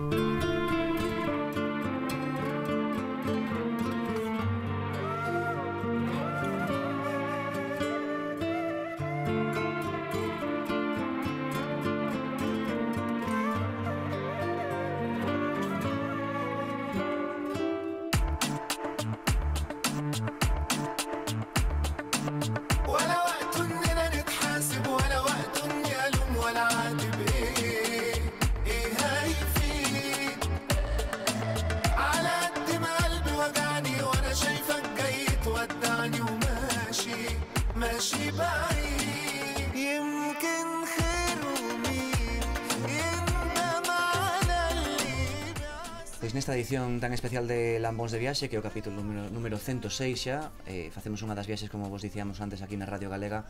tan especial de Lambóns de Viaxe Que é o capítulo número, número 106 xa eh, Facemos unha das viaxes, como vos dicíamos antes aquí na Radio Galega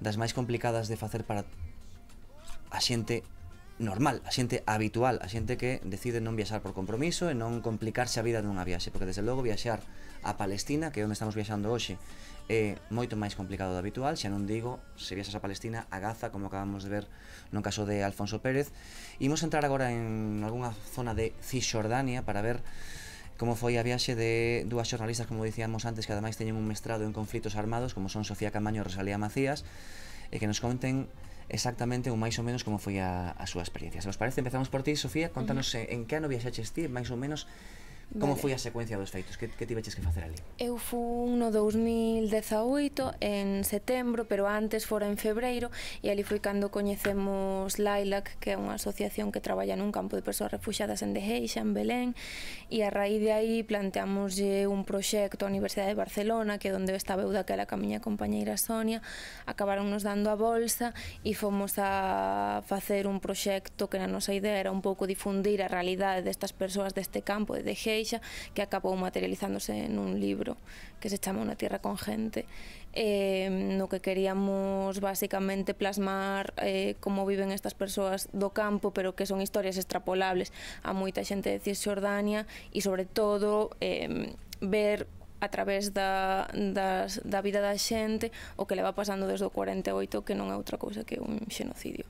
Das máis complicadas de facer para a xente normal, a xente habitual, a xente que decide non viaxar por compromiso e non complicarse a vida dunha viaxe, porque desde logo viaxar a Palestina, que é onde estamos viaxando hoxe, é moito máis complicado do habitual, xa non digo, se viaxas a Palestina, a Gaza, como acabamos de ver no caso de Alfonso Pérez. Imos entrar agora en algunha zona de Cisjordania para ver como foi a viaxe de dúas xornalistas, como dicíamos antes, que ademais teñen un mestrado en conflitos armados, como son Sofía Camaño e Rosalía Macías, e que nos conten exactamente ou máis ou menos como foi a, a súa experiencia. Se vos parece, empezamos por ti, Sofía, contanos uh eh, -huh. en que ano viaxaches ti, máis ou menos Vale. Como foi a secuencia dos feitos? Que, que tiveches que facer ali? Eu fun no 2018 en setembro, pero antes fora en febreiro e ali foi cando coñecemos LILAC, que é unha asociación que traballa nun campo de persoas refuxadas en Deheixa, en Belén e a raíz de aí planteámoslle un proxecto á Universidade de Barcelona que é onde estaba eu daquela a miña compañeira Sonia acabaron nos dando a bolsa e fomos a facer un proxecto que na nosa idea era un pouco difundir a realidade destas persoas deste campo de Deheixa, Reixa que acabou materializándose nun libro que se chama Una tierra con gente eh, no que queríamos basicamente plasmar eh, como viven estas persoas do campo pero que son historias extrapolables a moita xente de Cisjordania e sobre todo eh, ver a través da, da, da vida da xente o que le va pasando desde o 48 que non é outra cousa que un xenocidio.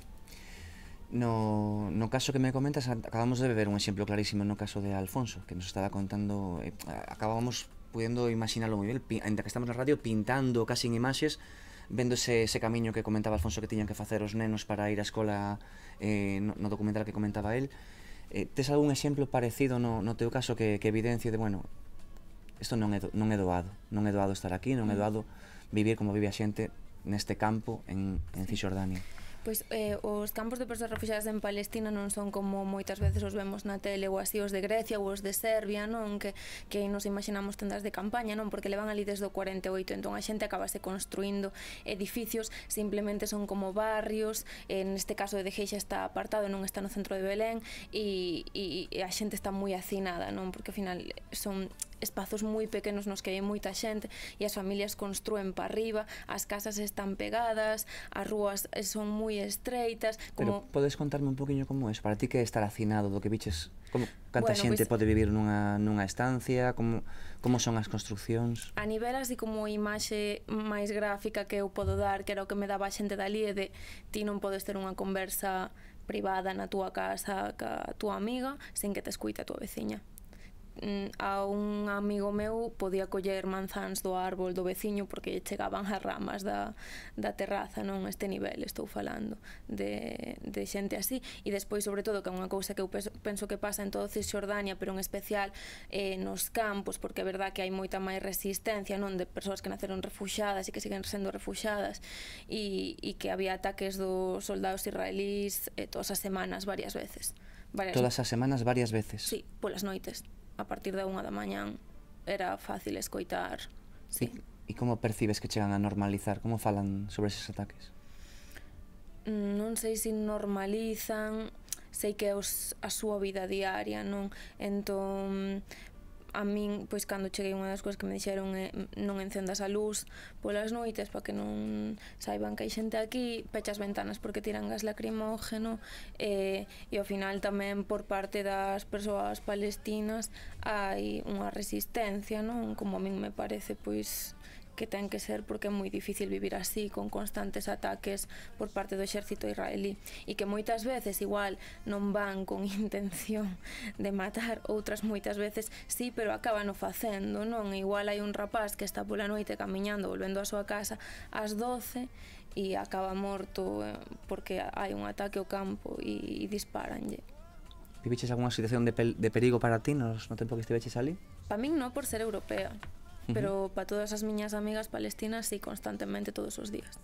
No, no caso que me comentas, acabamos de ver un exemplo clarísimo no caso de Alfonso, que nos estaba contando, eh, acabábamos pudiendo imaginarlo moi ben, ainda que estamos na radio, pintando casi en imaxes, vendo ese camiño que comentaba Alfonso que tiñan que facer os nenos para ir á escola eh, no, no documental que comentaba el. Eh, tes algún exemplo parecido no, no teu caso que, que evidencie de, bueno, isto non é, do, non é doado, non é doado estar aquí, non é mm. doado vivir como vive a xente neste campo en, en Cisjordania. Pois eh, os campos de persoas refugiadas en Palestina non son como moitas veces os vemos na tele ou así os de Grecia ou os de Serbia, non? Que, que nos imaginamos tendas de campaña, non? Porque levan ali desde o 48, entón a xente acabase construindo edificios, simplemente son como barrios, en eh, este caso de Geixa está apartado, non está no centro de Belén, e, e, e a xente está moi hacinada, non? Porque ao final son espazos moi pequenos nos que hai moita xente e as familias construen para arriba, as casas están pegadas, as rúas son moi estreitas, como Pero podes contarme un poquinho como é? Para ti que é estar hacinado do que biches? Como canta bueno, xente pues, pode vivir nunha nunha estancia, como como son as construcións? A nivel así como imaxe máis gráfica que eu podo dar, que era o que me daba a xente dali é de ti non podes ter unha conversa privada na túa casa ca túa amiga sen que te escuita a túa veciña. Mm, a un amigo meu podía coller manzáns do árbol do veciño porque lle chegaban as ramas da, da terraza, non este nivel estou falando de, de xente así e despois sobre todo que é unha cousa que eu penso que pasa en todo Cisjordania pero en especial eh, nos campos porque é verdad que hai moita máis resistencia non de persoas que naceron refuxadas e que siguen sendo refuxadas e, e que había ataques dos soldados israelís eh, todas as semanas varias veces varias Todas as semanas varias veces. Sí, polas noites a partir da unha da mañan era fácil escoitar. Sí. E como percibes que chegan a normalizar? Como falan sobre esos ataques? Non sei se si normalizan, sei que os, a súa vida diaria, non? Entón, a min, pois cando cheguei unha das cousas que me dixeron é non encendas a luz polas noites para que non saiban que hai xente aquí, pechas ventanas porque tiran gas lacrimógeno e, e ao final tamén por parte das persoas palestinas hai unha resistencia, non? Como a min me parece, pois que ten que ser porque é moi difícil vivir así, con constantes ataques por parte do exército israelí e que moitas veces igual non van con intención de matar, outras moitas veces sí, pero acaban o facendo, non? Igual hai un rapaz que está pola noite camiñando, volvendo á súa casa ás 12 e acaba morto eh, porque hai un ataque ao campo e, e disparanlle. Viviches algunha situación de, pel, de perigo para ti nos, no tempo que estiveches ali? Para min non, por ser europea pero uh -huh. para todas as miñas amigas palestinas sí constantemente todos os días.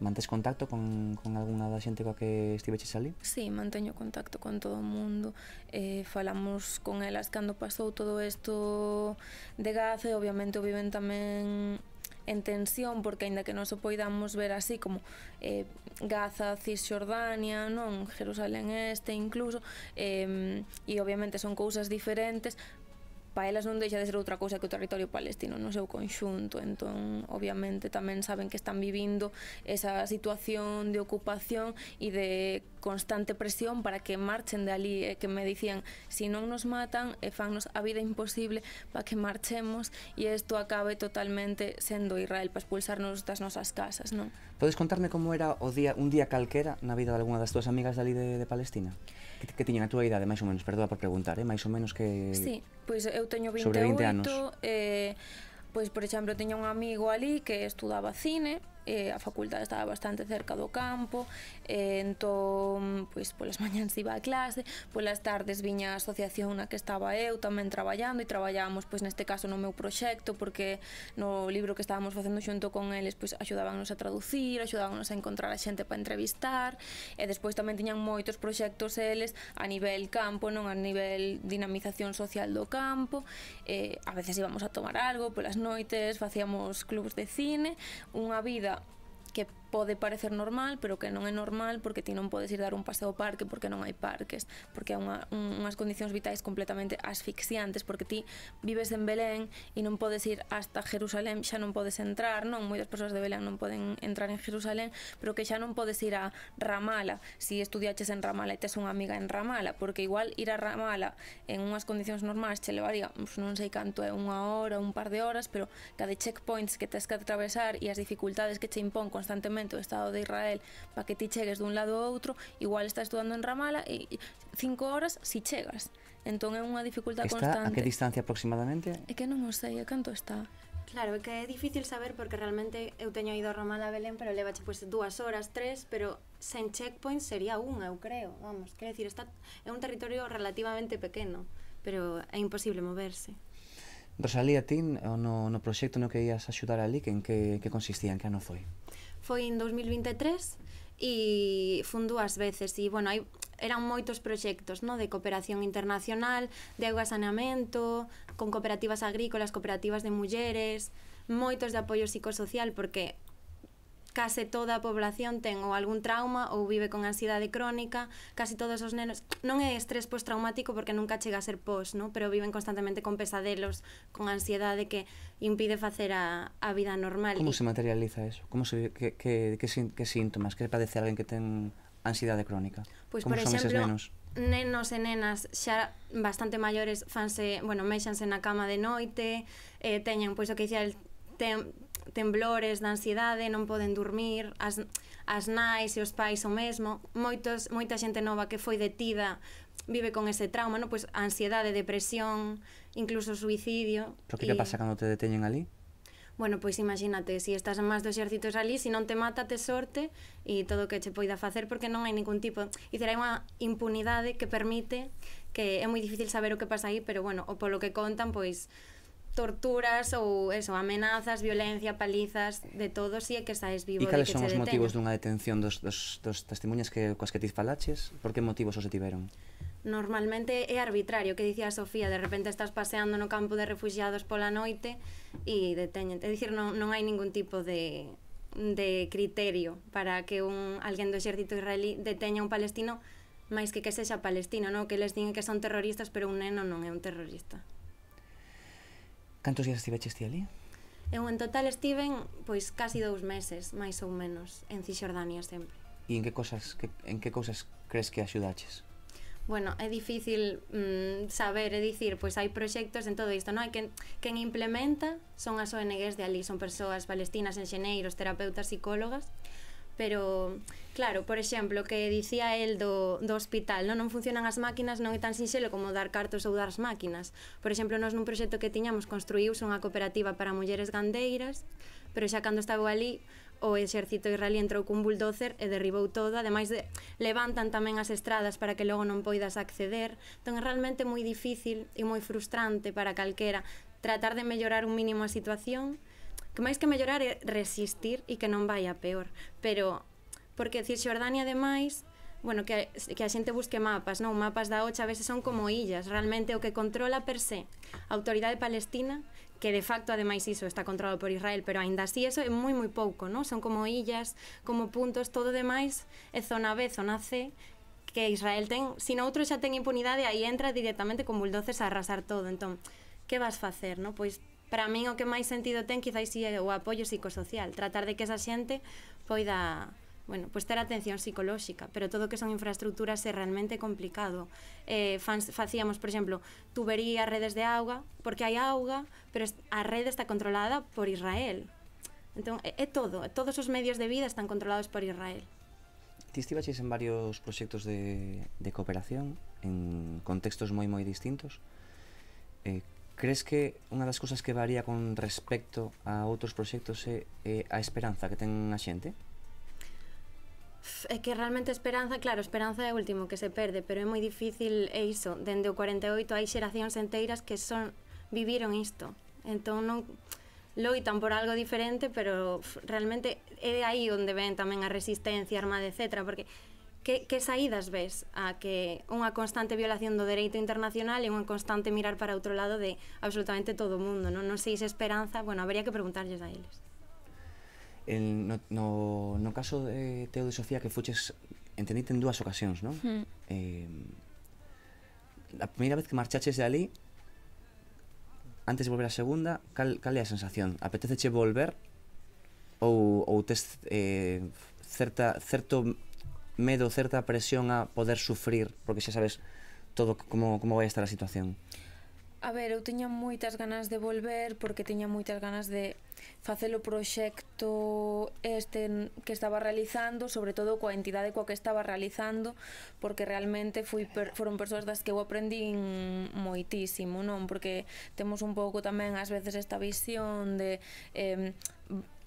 Mantes contacto con, con alguna da xente coa que estiveches ali? Sí, manteño contacto con todo o mundo eh, Falamos con elas cando pasou todo isto de Gaza Obviamente o viven tamén en tensión porque aínda que non se poidamos ver así como eh, Gaza, Cisjordania, non Jerusalén Este incluso eh, e obviamente son cousas diferentes paelas elas non deixa de ser outra cousa que o territorio palestino no seu conxunto, entón obviamente tamén saben que están vivindo esa situación de ocupación e de constante presión para que marchen de ali, e que me dicían si non nos matan, e fannos a vida imposible para que marchemos e isto acabe totalmente sendo Israel para expulsarnos das nosas casas, non? Podes contarme como era o día un día calquera na vida de algunha das túas amigas dali de, de Palestina? que tiñan a túa idade, máis ou menos, perdoa por preguntar, eh? máis ou menos que... Sí, pois eu teño 28, 20 anos. Eh, pois, por exemplo, teño un amigo ali que estudaba cine, eh, a facultade estaba bastante cerca do campo, eh, entón, pois, polas mañáns iba a clase, polas tardes viña a asociación na que estaba eu tamén traballando e traballábamos, pois, neste caso no meu proxecto, porque no libro que estábamos facendo xunto con eles, pois, axudábanos a traducir, axudábanos a encontrar a xente para entrevistar, e despois tamén tiñan moitos proxectos eles a nivel campo, non a nivel dinamización social do campo, eh, a veces íbamos a tomar algo polas noites, facíamos clubs de cine, unha vida que pode parecer normal, pero que non é normal porque ti non podes ir dar un paseo ao parque porque non hai parques, porque hai unha, un, unhas condicións vitais completamente asfixiantes, porque ti vives en Belén e non podes ir hasta Jerusalén, xa non podes entrar, non? Moitas persoas de Belén non poden entrar en Jerusalén, pero que xa non podes ir a Ramala, si estudiaches en Ramala e tes unha amiga en Ramala, porque igual ir a Ramala en unhas condicións normais che levaría, pues, non sei canto é, unha hora, un par de horas, pero cada checkpoints que tes que atravesar e as dificultades que che impón constantemente momento o Estado de Israel para que ti chegues dun lado ao outro, igual estás estudando en Ramala e cinco horas si chegas. Entón é unha dificultad está constante. Está a que distancia aproximadamente? É que non o sei, a canto está. Claro, é que é difícil saber porque realmente eu teño ido a Ramala a Belén, pero leva pois pues, dúas horas, tres, pero sen checkpoint sería unha, eu creo. Vamos, quer decir, está é un territorio relativamente pequeno, pero é imposible moverse. Rosalía, tin no, no proxecto no que ías axudar ali, que en que, que consistía, en que ano foi? foi en 2023 e fun dúas veces e bueno, hai eran moitos proxectos no de cooperación internacional, de auga saneamento, con cooperativas agrícolas, cooperativas de mulleres, moitos de apoio psicosocial, porque case toda a población ten ou algún trauma ou vive con ansiedade crónica, case todos os nenos, non é estrés postraumático porque nunca chega a ser pos, ¿no? pero viven constantemente con pesadelos, con ansiedade que impide facer a, a vida normal. Como se materializa eso? Como se, que, que, que, que síntomas? Que padece alguén que ten ansiedade crónica? Pois, pues, Como por son exemplo, nenos? nenos e nenas xa bastante maiores fanse, bueno, mexanse na cama de noite, eh, teñen, pois o que dicía el, ten, temblores de ansiedade, non poden dormir, as, as nais e os pais o mesmo, moitos, moita xente nova que foi detida vive con ese trauma, non? pois ansiedade, depresión, incluso suicidio. Pero que y... que pasa cando te deteñen ali? Bueno, pois imagínate, se si estás en máis dos exércitos ali, se si non te mata, te sorte e todo o que che poida facer, porque non hai ningún tipo... E será unha impunidade que permite que é moi difícil saber o que pasa aí, pero bueno, o polo que contan, pois torturas ou eso, amenazas, violencia, palizas, de todo si é que saes vivo. E cales son os motivos dunha detención dos, dos, dos testemunhas que, coas que ti falaches? Por que motivos os detiveron? Normalmente é arbitrario, que dicía Sofía, de repente estás paseando no campo de refugiados pola noite e deteñen. É dicir, non, non hai ningún tipo de, de criterio para que un alguén do exército israelí deteña un palestino máis que que sexa palestino, non? que les din que son terroristas, pero un neno non é un terrorista. Cantos días estiveches ti ali? Eu en total estiven pois casi dous meses, máis ou menos, en Cisjordania sempre. E en que cousas que, en que cousas crees que axudaches? bueno, é difícil mm, saber e dicir, pois hai proxectos en todo isto, non? Hai quen, quen implementa son as ONGs de ali, son persoas palestinas, enxeneiros, terapeutas, psicólogas, pero claro, por exemplo, que dicía el do, do hospital, non, non funcionan as máquinas, non é tan sinxelo como dar cartos ou dar as máquinas. Por exemplo, nós nun proxecto que tiñamos construíuse unha cooperativa para mulleres gandeiras, pero xa cando estaba ali o exército israelí entrou cun bulldozer e derribou todo, ademais de levantan tamén as estradas para que logo non poidas acceder. Entón é realmente moi difícil e moi frustrante para calquera tratar de mellorar un mínimo a situación, que máis que mellorar é resistir e que non vai a peor. Pero, porque Cisjordania, ademais, bueno, que, que a xente busque mapas, non? Mapas da OCHA a veces son como illas, realmente o que controla per se a autoridade palestina, que de facto ademais iso está controlado por Israel, pero aínda así eso é moi moi pouco, non? Son como illas, como puntos, todo demais é zona B, zona C, que Israel ten, sin outro xa ten impunidade, aí entra directamente con buldoces a arrasar todo, entón, que vas facer, non? Pois para min o que máis sentido ten quizáis si é o apoio psicosocial, tratar de que esa xente poida bueno, pues pois ter atención psicolóxica, pero todo que son infraestructuras é realmente complicado. Eh, fans, facíamos, por exemplo, tuberías, redes de auga, porque hai auga, pero a rede está controlada por Israel. Entón, é, é todo, todos os medios de vida están controlados por Israel. Ti estivaches en varios proxectos de, de cooperación en contextos moi moi distintos. Eh, Crees que unha das cousas que varía con respecto a outros proxectos é, é eh, a esperanza que ten a xente? É que realmente esperanza, claro, esperanza é o último que se perde, pero é moi difícil é iso. Dende o 48 hai xeracións enteiras que son viviron isto. Entón non loitan por algo diferente, pero realmente é aí onde ven tamén a resistencia, armada, etc. Porque que, que saídas ves a que unha constante violación do dereito internacional e unha constante mirar para outro lado de absolutamente todo o mundo, non? Non sei se esperanza, bueno, habría que preguntarlles a eles. El, no, no, no caso de Teo de Sofía que fuches, entendite en dúas ocasións, non? Mm. Eh, a primeira vez que marchaches de ali, antes de volver a segunda, cal, cal é a sensación? Apeteceche volver ou, ou tes eh, certa, certo medo, certa presión a poder sufrir, porque xa sabes todo como, como vai estar a situación? A ver, eu teña moitas ganas de volver porque teña moitas ganas de facelo proxecto este que estaba realizando, sobre todo coa entidade coa que estaba realizando, porque realmente fui per, foron persoas das que eu aprendín moitísimo, non? Porque temos un pouco tamén ás veces esta visión de eh,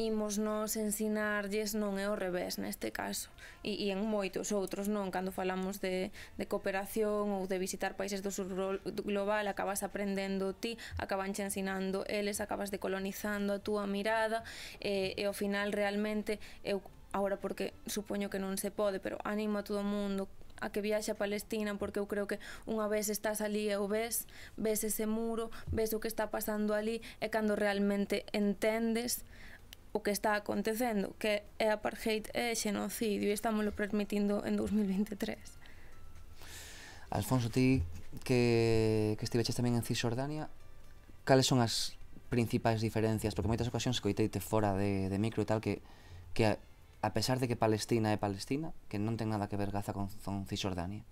imos nos ensinarlles non é o revés neste caso e, e en moitos outros non cando falamos de, de cooperación ou de visitar países do sur global acabas aprendendo ti acabanche ensinando eles acabas decolonizando a túa mirada e, eh, e ao final realmente eu agora porque supoño que non se pode, pero animo a todo o mundo a que viaxe a Palestina porque eu creo que unha vez estás ali e o ves, ves ese muro, ves o que está pasando ali e cando realmente entendes o que está acontecendo, que é apartheid e xenocidio e lo permitindo en 2023. Alfonso, ti que, que estiveches tamén en Cisjordania, cales son as principais diferencias? Porque moitas ocasións coiteite fora de, de micro e tal que, que a, a pesar de que Palestina é Palestina, que non ten nada que ver Gaza con, con Cisjordania.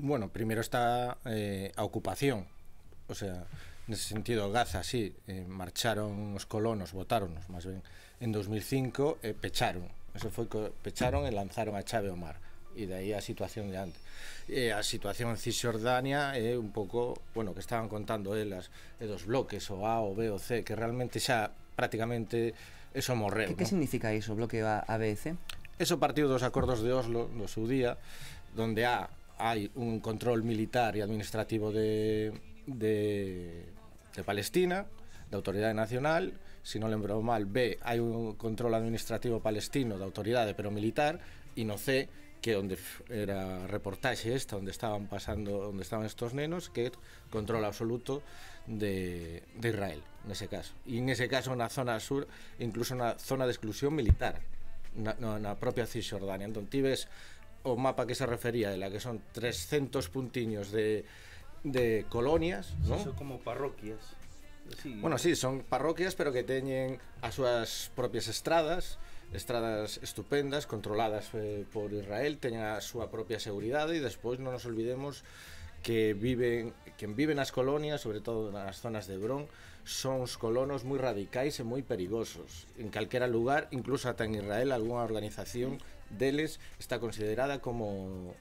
Bueno, primeiro está eh, a ocupación. O sea, nese sentido, Gaza, sí, eh, marcharon os colonos, votáronos, máis ben, en 2005, e eh, pecharon. Eso foi que pecharon e lanzaron a chave ao mar e de aí a situación de antes. E eh, a situación en Cisjordania é eh, un pouco, bueno, que estaban contando elas, eh, e dos bloques, o A, o B, o C, que realmente xa prácticamente eso morreu. Que, que significa iso, bloque A, A, B, C? Eso partiu dos acordos de Oslo, do seu día, donde A hai un control militar e administrativo de, de, de Palestina, da Autoridade Nacional, se non lembro mal, B, hai un control administrativo palestino da autoridade pero militar, e no C, que onde era a reportaxe esta onde estaban pasando onde estaban estos nenos que control absoluto de, de Israel nese caso e en ese caso na zona sur incluso na zona de exclusión militar na, na, na propia Cisjordania entón ti ves o mapa que se refería la que son 300 puntiños de, de colonias ¿no? son como parroquias Sí. Bueno, sí, son parroquias, pero que teñen as súas propias estradas, estradas estupendas controladas eh, por Israel, teñen a súa propia seguridade e despois non nos olvidemos que viven que viven nas colonias, sobre todo nas zonas de Hebrón, son os colonos moi radicais e moi perigosos. En calquera lugar, incluso ata en Israel, algunha organización deles está considerada como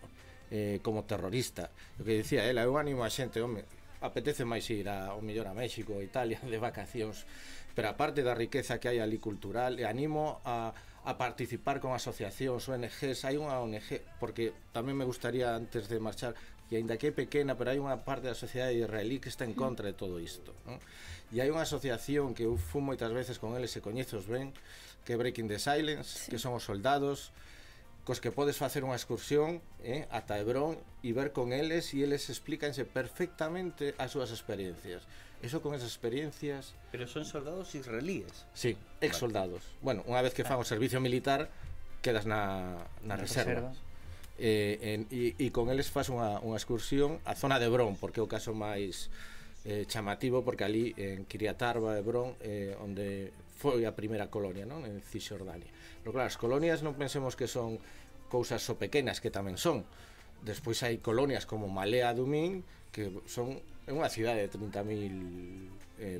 eh, como terrorista. O que dicía ela, eh, eu animo a xente, home, apetece máis ir a, o mellor a México, Italia de vacacións, pero aparte da riqueza que hai ali cultural, e animo a, a participar con asociacións, ONGs, hai unha ONG, porque tamén me gustaría antes de marchar, que aínda que é pequena, pero hai unha parte da sociedade israelí que está en contra de todo isto. Non? E hai unha asociación que eu fumo moitas veces con eles e coñezos ben, que é Breaking the Silence, sí. que son os soldados, cos que podes facer unha excursión eh, ata Hebrón e ver con eles e eles explícanse perfectamente as súas experiencias. Eso con esas experiencias... Pero son soldados israelíes. Sí, ex soldados. Bueno, unha vez que fan o servicio militar, quedas na, na, na reserva. reserva. Eh, en, e, e con eles faz unha, unha excursión á zona de Hebrón, porque é o caso máis eh, chamativo, porque ali en Kiriatarba, Hebrón, eh, onde foi a primeira colonia, non? En Cisjordania. Pero claro, as colonias non pensemos que son cousas so pequenas que tamén son. Despois hai colonias como Malea Dumín que son é unha cidade de 30.000 eh,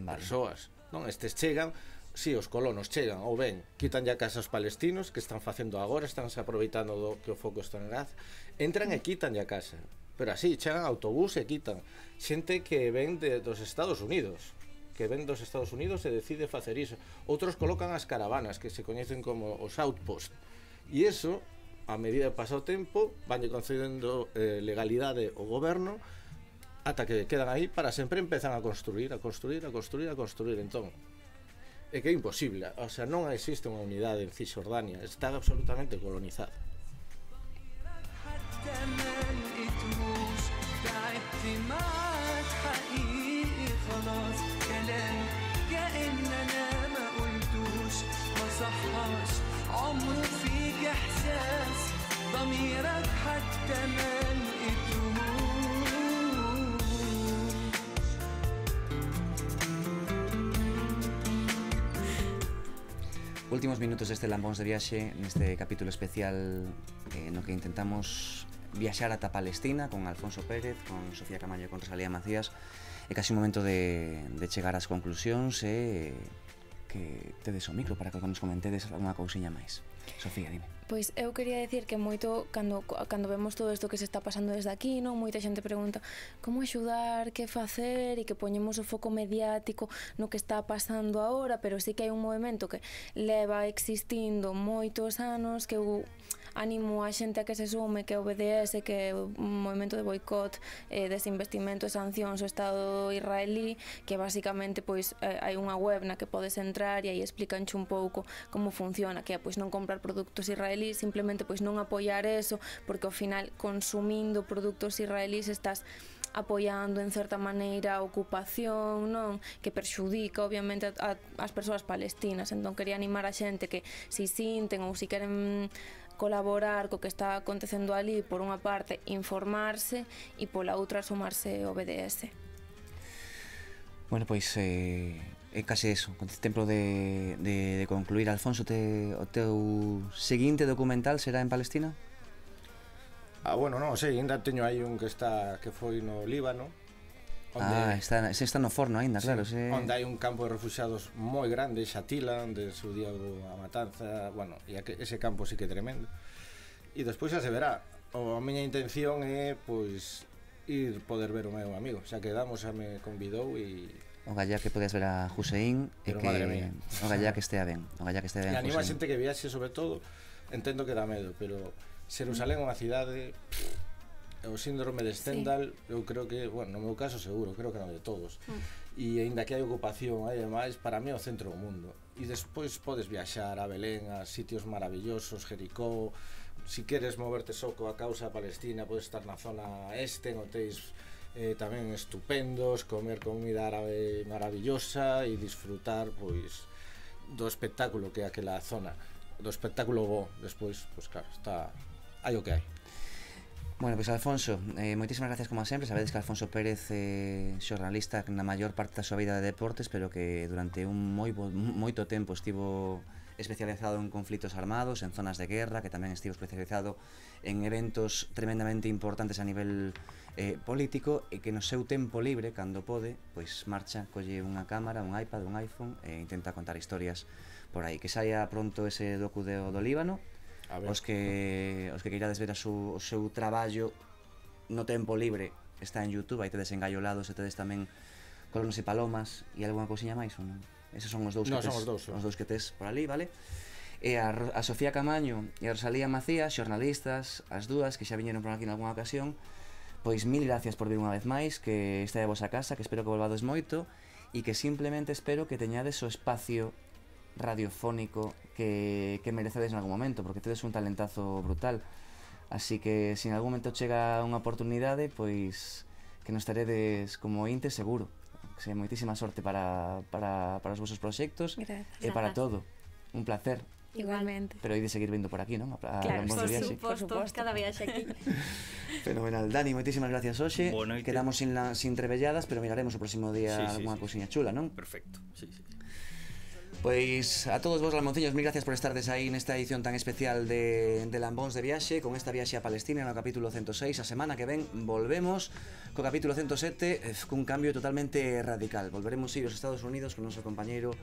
vale. persoas, non? Estes chegan si os colonos chegan ou ben quitan a casa aos palestinos que están facendo agora, están se aproveitando do que o foco está en Gaza, entran e quitan a casa. Pero así, chegan autobús e quitan xente que ven de, dos Estados Unidos que ven dos Estados Unidos e decide facer iso. Outros colocan as caravanas, que se coñecen como os outposts. E iso, a medida que pasa o tempo, vanlle concedendo eh, legalidade ao goberno ata que quedan aí para sempre empezan a construir, a construir, a construir, a construir. Entón, é que é imposible, o sea, non existe unha unidade en Cisjordania, está absolutamente colonizada. Timar الإحساس ضميرك حتى ملئ Últimos minutos deste Lambóns de viaxe neste capítulo especial eh, no que intentamos viaxar ata Palestina con Alfonso Pérez, con Sofía Camaño e con Rosalía Macías é casi un momento de, de chegar ás conclusións e eh, que tedes o micro para que nos comentedes unha cousiña máis. Sofía, dime. Pois eu quería decir que moito cando cando vemos todo isto que se está pasando desde aquí, non moita xente pregunta como axudar, que facer e que poñemos o foco mediático no que está pasando agora, pero sí que hai un movimento que leva existindo moitos anos que eu animo a xente a que se sume que o BDS, que o movimento de boicot, eh, desinvestimento e sancións o Estado israelí, que basicamente pois eh, hai unha web na que podes entrar e aí explicanche un pouco como funciona, que é pois non comprar produtos israelís, simplemente pois non apoiar eso, porque ao final consumindo produtos israelís estás apoiando en certa maneira a ocupación, non? Que perxudica obviamente a, a, as persoas palestinas. Entón quería animar a xente que si sinten ou si queren colaborar co que está acontecendo ali, por unha parte informarse e pola outra sumarse ao BDS. Bueno, pois eh, é case eso, con tempo de, de, de concluir. Alfonso, te, o teu seguinte documental será en Palestina? Ah, bueno, non, sí, ainda teño aí un que está que foi no Líbano, Onde, ah, está, se está no forno aínda, sí, claro se... Onde hai un campo de refugiados moi grande Xatila, onde se día a matanza Bueno, e ese campo sí que é tremendo E despois xa se verá o, A miña intención é, pois Ir poder ver o meu amigo Xa quedamos, xa me convidou e o galla que podes ver a Hussein e que o galla que estea ben, o galla que estea ben. E anima a xente que viaxe sobre todo, entendo que dá medo, pero Xerusalén é unha cidade pff, o síndrome de Stendhal, sí. eu creo que, bueno, no meu caso seguro, creo que non de todos. Mm. E aínda que hai ocupación, hai demais, para mí é o centro do mundo. E despois podes viaxar a Belén, a sitios maravillosos, Jericó, si queres moverte só coa causa palestina, podes estar na zona este, en hotéis eh, tamén estupendos, comer comida árabe maravillosa e disfrutar pois do espectáculo que é aquela zona, do espectáculo bo, despois, pois claro, está hai o que hai. Bueno, pois pues, Alfonso, eh, moitísimas gracias como sempre Sabedes que Alfonso Pérez é eh, xornalista na maior parte da súa vida de deportes Pero que durante un moi bo, moito tempo estivo especializado en conflitos armados, en zonas de guerra Que tamén estivo especializado en eventos tremendamente importantes a nivel eh, político E que no seu tempo libre, cando pode, pois marcha, colle unha cámara, un iPad, un iPhone E intenta contar historias por aí Que saia pronto ese docu de, do Líbano Os que, os que queirades ver a su, o seu traballo no tempo libre está en Youtube, aí tedes engaiolados e tedes tamén Colonos e Palomas e algunha cousiña máis ou non? Esos son os dous, no, que, tes, os dous, os dous que tes por ali, vale? E a, a Sofía Camaño e a Rosalía Macías, xornalistas, as dúas que xa viñeron por aquí en algunha ocasión, pois mil gracias por vir unha vez máis, que esta é a vosa casa, que espero que volvades moito e que simplemente espero que teñades o espacio radiofónico que, que merecedes en algún momento, porque tedes un talentazo brutal. Así que se en algún momento chega unha oportunidade, pois que nos estaredes como inte seguro. Se moitísima sorte para, para, para os vosos proxectos Gracias. e para todo. Un placer. Igualmente. Pero hai de seguir vindo por aquí, non? A, claro, por viaxe. por cada viaxe aquí. Fenomenal. Dani, moitísimas gracias hoxe. Quedamos sin, la, sin trebelladas, pero miraremos o próximo día sí, sí, algunha sí, cousiña sí. chula, non? Perfecto, sí, sí. Pois a todos vos, Lamonciños, mil gracias por estardes aí nesta edición tan especial de, de Lambóns de Viaxe Con esta viaxe a Palestina no capítulo 106 A semana que ven volvemos co capítulo 107 eh, cun cambio totalmente radical Volveremos ir aos Estados Unidos con o noso compañeiro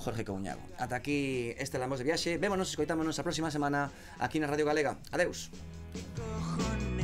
Jorge Couñago Ata aquí este Lambóns de Viaxe Vémonos, escoitámonos a próxima semana aquí na Radio Galega Adeus Que cojones